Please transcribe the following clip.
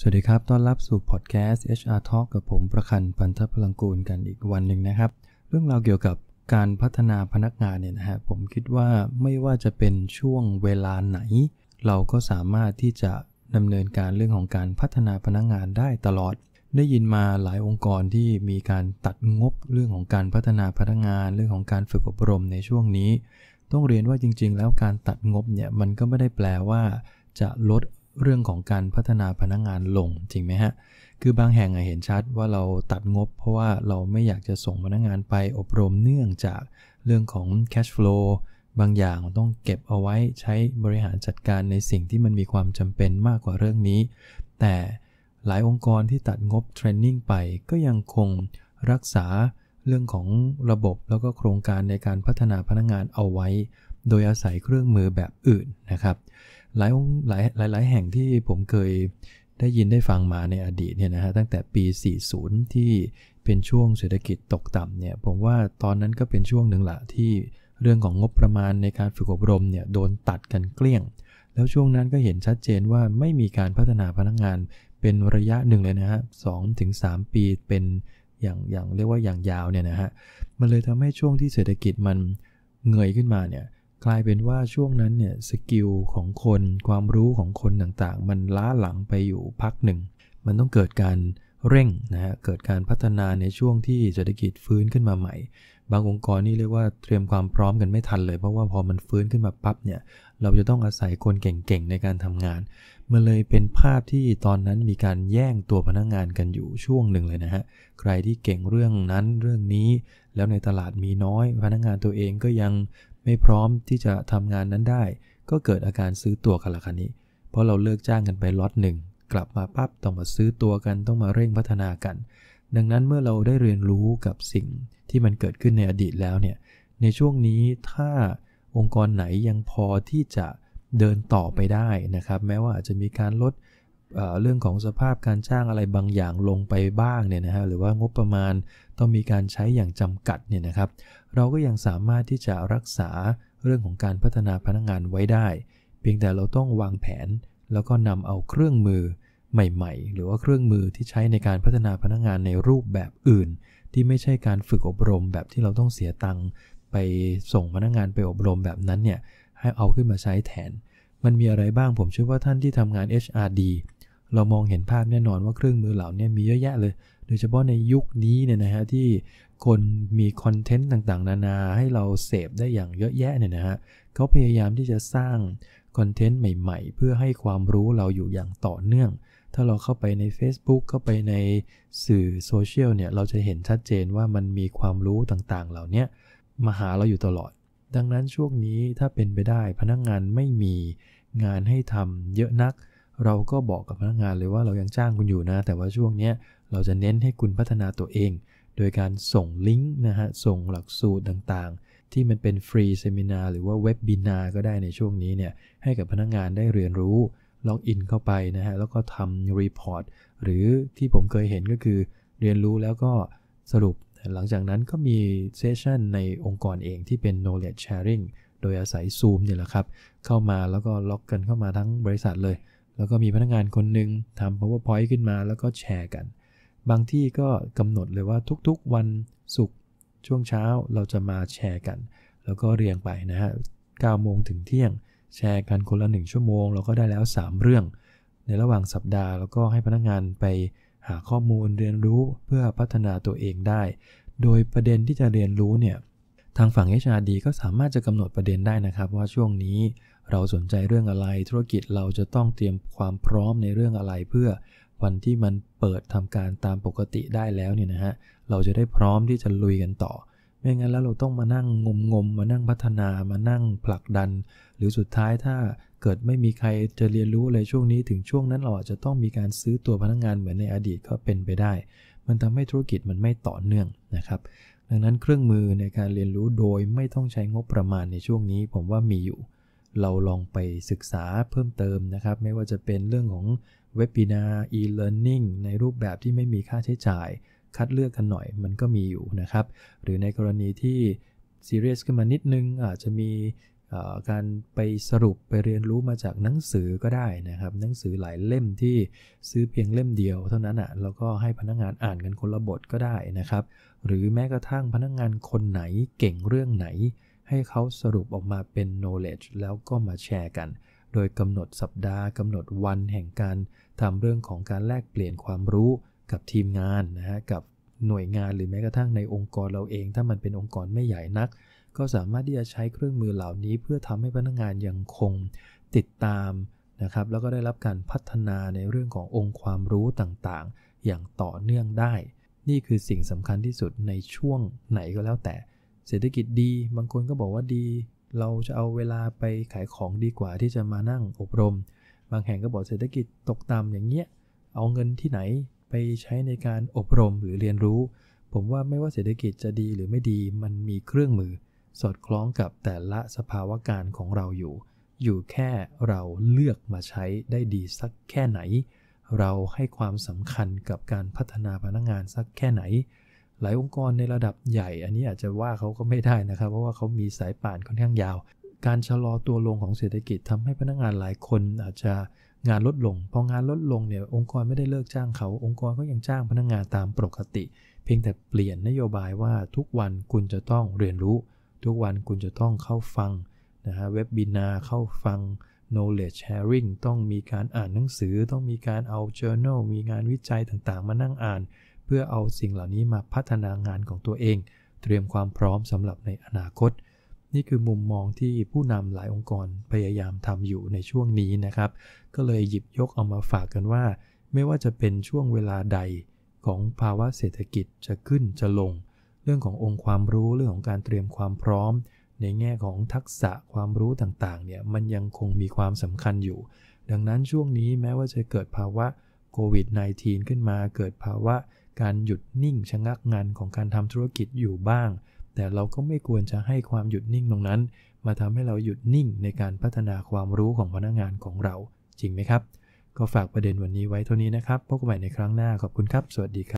สวัสดีครับ ต้อนรับสู่พอดแคสต์ HR Talk กับผมประคันปันทพลังกูลกันอีกวันหนึ่งนะครับ เรื่องราวเกี่ยวกับการพัฒนาพนักงานเนี่ยนะฮะ ผมคิดว่าไม่ว่าจะเป็นช่วงเวลาไหน เราก็สามารถที่จะดำเนินการเรื่องของการพัฒนาพนักงานได้ตลอด ได้ยินมาหลายองค์กรที่มีการตัดงบเรื่องของการพัฒนาพนักงาน เรื่องของการฝึกอบรมในช่วงนี้ ต้องเรียนว่าจริงๆ แล้วการตัดงบเนี่ยมันก็ไม่ได้แปลว่าจะลดเรื่องของการพัฒนาพนักงงานลงจริงไหมฮะ คือบางแห่งเห็นชัดว่าเราตัดงบ เพราะว่าเราไม่อยากจะส่งพนักงงานไปอบรมเนื่องจากเรื่องของ cash flow บางอย่างต้องเก็บเอาไว้ใช้บริหารจัดการในสิ่งที่มันมีความจำเป็นมากกว่าเรื่องนี้ แต่หลายองค์กรที่ตัดงบเทรนนิ่งไปก็ยังคงรักษาเรื่องของระบบแล้วก็โครงการในการพัฒนาพนักงงานเอาไว้ โดยอาศัยเครื่องมือแบบอื่นนะครับหลายหลายหลายหลายแห่งที่ผมเคยได้ยินได้ฟังมาในอดีตเนี่ยนะฮะตั้งแต่ปี 40 ที่เป็นช่วงเศรษฐกิจตกต่ำเนี่ยผมว่าตอนนั้นก็เป็นช่วงหนึ่งละที่เรื่องของงบประมาณในการฝึกอบรมเนี่ยโดนตัดกันเกลี้ยง แล้วช่วงนั้นก็เห็นชัดเจนว่าไม่มีการพัฒนาพนักงงานเป็นระยะหนึ่งเลยนะฮะสองถึงสามปีเป็นอย่างอย่างเรียกว่าอย่างยาวเนี่ยนะฮะมันเลยทำให้ช่วงที่เศรษฐกิจมันเงยขึ้นมาเนี่ยกลายเป็นว่าช่วงนั้นเนี่ยสกิลของคนความรู้ของคนต่างๆ มันล้าหลังไปอยู่พักหนึ่ง มันต้องเกิดการเร่งนะฮะ เกิดการพัฒนาในช่วงที่เศรษฐกิจฟื้นขึ้นมาใหม่ บางองค์กรนี่เรียกว่าเตรียมความพร้อมกันไม่ทันเลย เพราะว่าพอมันฟื้นขึ้นมาปั๊บเนี่ยเราจะต้องอาศัยคนเก่งๆ ในการทำงานมันเลยเป็นภาพที่ตอนนั้นมีการแย่งตัวพนักงงานกันอยู่ช่วงหนึ่งเลยนะฮะใครที่เก่งเรื่องนั้นเรื่องนี้ แล้วในตลาดมีน้อย พนักงงานตัวเองก็ยังไม่พร้อมที่จะทำงานนั้นได้ก็เกิดอาการซื้อตัวกันละคันนี้เพราะเราเลิกจ้างกันไปล็อตหนึ่งกลับมาปั๊บต้องมาซื้อตัวกันต้องมาเร่งพัฒนากัน ดังนั้นเมื่อเราได้เรียนรู้กับสิ่งที่มันเกิดขึ้นในอดีตแล้วเนี่ยในช่วงนี้ถ้าองค์กรไหนยังพอที่จะเดินต่อไปได้นะครับแม้ว่าอาจจะมีการลดเรื่องของสภาพการจ้างอะไรบางอย่างลงไปบ้างเนี่ยนะฮะหรือว่างบประมาณต้องมีการใช้อย่างจำกัดเนี่ยนะครับ เราก็ยังสามารถที่จะรักษาเรื่องของการพัฒนาพนักงานไว้ได้ เพียงแต่เราต้องวางแผน แล้วก็นำเอาเครื่องมือใหม่ๆ หรือว่าเครื่องมือที่ใช้ในการพัฒนาพนักงานในรูปแบบอื่น ที่ไม่ใช่การฝึกอบรมแบบที่เราต้องเสียตังค์ไปส่งพนักงานไปอบรมแบบนั้นเนี่ยให้เอาขึ้นมาใช้แทนมันมีอะไรบ้างผมเชื่อว่าท่านที่ทำงาน HRD เรามองเห็นภาพแน่นอนว่าเครื่องมือเหล่านี้มีเยอะแยะเลย โดยเฉพาะในยุคนี้เนี่ยนะฮะที่คนมีคอนเทนต์ต่างๆ นานา ให้เราเสพได้อย่างเยอะแยะเนี่ยนะฮะเขาพยายามที่จะสร้างคอนเทนต์ใหม่ ๆ เพื่อให้ความรู้เราอยู่อย่างต่อเนื่อง ถ้าเราเข้าไปใน Facebook เข้าไปในสื่อโซเชียลเนี่ยเราจะเห็นชัดเจนว่ามันมีความรู้ต่างๆเหล่านี้มาหาเราอยู่ตลอด ดังนั้นช่วงนี้ถ้าเป็นไปได้ พนักงงานไม่มีงานให้ทำเยอะนักเราก็บอกกับพนักงานเลยว่าเรายังจ้างคุณอยู่นะ แต่ว่าช่วงนี้เราจะเน้นให้คุณพัฒนาตัวเอง โดยการส่งลิงก์นะฮะ ส่งหลักสูตรต่างๆ ที่มันเป็นฟรีเซมินาหรือว่าเว็บบินาก็ได้ในช่วงนี้เนี่ย ให้กับพนักงานได้เรียนรู้ ล็อกอินเข้าไปนะฮะ แล้วก็ทำรีพอร์ต หรือที่ผมเคยเห็นก็คือ เรียนรู้แล้วก็สรุป หลังจากนั้นก็มีเซสชันในองค์กรเองที่เป็น knowledge sharing โดยอาศัย Zoom เนี่ยแหละครับ เข้ามาแล้วก็ล็อกกันเข้ามาทั้งบริษัทเลยแล้วก็มีพนักงานคนหนึ่งทำ powerpoint ขึ้นมา แล้วก็แชร์กัน บางที่ก็กำหนดเลยว่าทุกๆวันศุกร์ช่วงเช้าเราจะมาแชร์กัน แล้วก็เรียงไปนะฮะ9โมงถึงเที่ยง แชร์กันคนละ 1 ชั่วโมง เราก็ได้แล้ว 3 เรื่อง ในระหว่างสัปดาห์แล้วก็ให้พนักงานไปหาข้อมูลเรียนรู้เพื่อพัฒนาตัวเองได้ โดยประเด็นที่จะเรียนรู้เนี่ยทางฝั่ง HRD ก็สามารถจะกำหนดประเด็นได้นะครับ ว่าช่วงนี้เราสนใจเรื่องอะไร ธุรกิจเราจะต้องเตรียมความพร้อมในเรื่องอะไรเพื่อวันที่มันเปิดทำการตามปกติได้แล้วเนี่ยนะฮะเราจะได้พร้อมที่จะลุยกันต่อ ไม่งั้นแล้วเราต้องมานั่งงมงมมานั่งพัฒนา มานั่งผลักดัน หรือสุดท้ายถ้าเกิดไม่มีใครจะเรียนรู้อะไรช่วงนี้ ถึงช่วงนั้นเราอาจจะต้องมีการซื้อตัวพนักงงานเหมือนในอดีตก็เป็นไปได้ มันทำให้ธุรกิจมันไม่ต่อเนื่องนะครับดังนั้นเครื่องมือในการเรียนรู้โดยไม่ต้องใช้งบประมาณในช่วงนี้ ผมว่ามีอยู่ เราลองไปศึกษาเพิ่มเติมนะครับ ไม่ว่าจะเป็นเรื่องของเว็บพินา e-learning ในรูปแบบที่ไม่มีค่าใช้จ่าย คัดเลือกกันหน่อยมันก็มีอยู่นะครับ หรือในกรณีที่ ซีเรียสขึ้นมานิดนึงอาจจะมีการไปสรุปไปเรียนรู้มาจากหนังสือก็ได้นะครับหนังสือหลายเล่มที่ซื้อเพียงเล่มเดียวเท่านั้นอะ่ะแล้วก็ให้พนักงานอ่านกันคนละบทก็ได้นะครับหรือแม้กระทั่งพนักงานคนไหนเก่งเรื่องไหน ให้เขาสรุปออกมาเป็น knowledge แล้วก็มาแชร์กัน โดยกำหนดสัปดาห์กำหนดวันแห่งการทำเรื่องของการแลกเปลี่ยนความรู้กับทีมงานนะฮะกับหน่วยงานหรือแม้กระทั่งในองค์กรเราเอง ถ้ามันเป็นองค์กรไม่ใหญ่นักก็สามารถที่จะใช้เครื่องมือเหล่านี้เพื่อทำให้พนักงานยังคงติดตามนะครับแล้วก็ได้รับการพัฒนาในเรื่องขององค์ความรู้ต่างๆ อย่างต่อเนื่องได้ นี่คือสิ่งสำคัญที่สุดในช่วงไหนก็แล้วแต่ เศรษฐกิจดีบางคนก็บอกว่าดี เราจะเอาเวลาไปขายของดีกว่าที่จะมานั่งอบรม บางแห่งก็บอกเศรษฐกิจตกต่ำอย่างเงี้ย เอาเงินที่ไหนไปใช้ในการอบรมหรือเรียนรู้ ผมว่าไม่ว่าเศรษฐกิจจะดีหรือไม่ดีมันมีเครื่องมือสอดคล้องกับแต่ละสภาวะการของเราอยู่ อยู่แค่เราเลือกมาใช้ได้ดีสักแค่ไหน เราให้ความสำคัญกับการพัฒนาพนักงานสักแค่ไหน หลายองค์กรในระดับใหญ่ อันนี้อาจจะว่าเขาก็ไม่ได้นะครับ เพราะว่าเขามีสายป่านค่อนข้างยาว การชะลอตัวลงของเศรษฐกิจทำให้พนักงานหลายคนอาจจะงานลดลง พองานลดลงเนี่ย องค์กรไม่ได้เลิกจ้างเขา องค์กรก็ยังจ้างพนักงงานตามปกติ เพียงแต่เปลี่ยนนโยบายว่าทุกวันคุณจะต้องเรียนรู้ทุกวันคุณจะต้องเข้าฟังนะฮะเว็บบินาเข้าฟัง knowledge sharing ต้องมีการอ่านหนังสือต้องมีการเอา journal มีงานวิจัยต่างๆ มานั่งอ่าน เพื่อเอาสิ่งเหล่านี้มาพัฒนางานของตัวเอง เตรียมความพร้อมสำหรับในอนาคต นี่คือมุมมองที่ผู้นำหลายองค์กรพยายามทำอยู่ในช่วงนี้นะครับ ก็เลยหยิบยกเอามาฝากกันว่า ไม่ว่าจะเป็นช่วงเวลาใดของภาวะเศรษฐกิจจะขึ้นจะลงรื่องขององค์ความรู้เรื่องของการเตรียมความพร้อม ในแง่ของทักษะความรู้ต่างๆเนี่ยมันยังคงมีความสำคัญอยู่ ดังนั้นช่วงนี้แม้ว่าจะเกิดภาวะโควิด -19 ขึ้นมาเกิดภาวะ การหยุดนิ่ง ชะงักงานของการทำธุรกิจอยู่บ้าง แต่เราก็ไม่ควรจะให้ความหยุดนิ่งตรงนั้น มาทำให้เราหยุดนิ่งในการพัฒนาความรู้ของพนักงานของเรา จริงไหมครับ ก็ฝากประเด็นวันนี้ไว้เท่านี้นะครับพบกันใหม่ในครั้งหน้าขอบคุณครับ สวัสดีครับ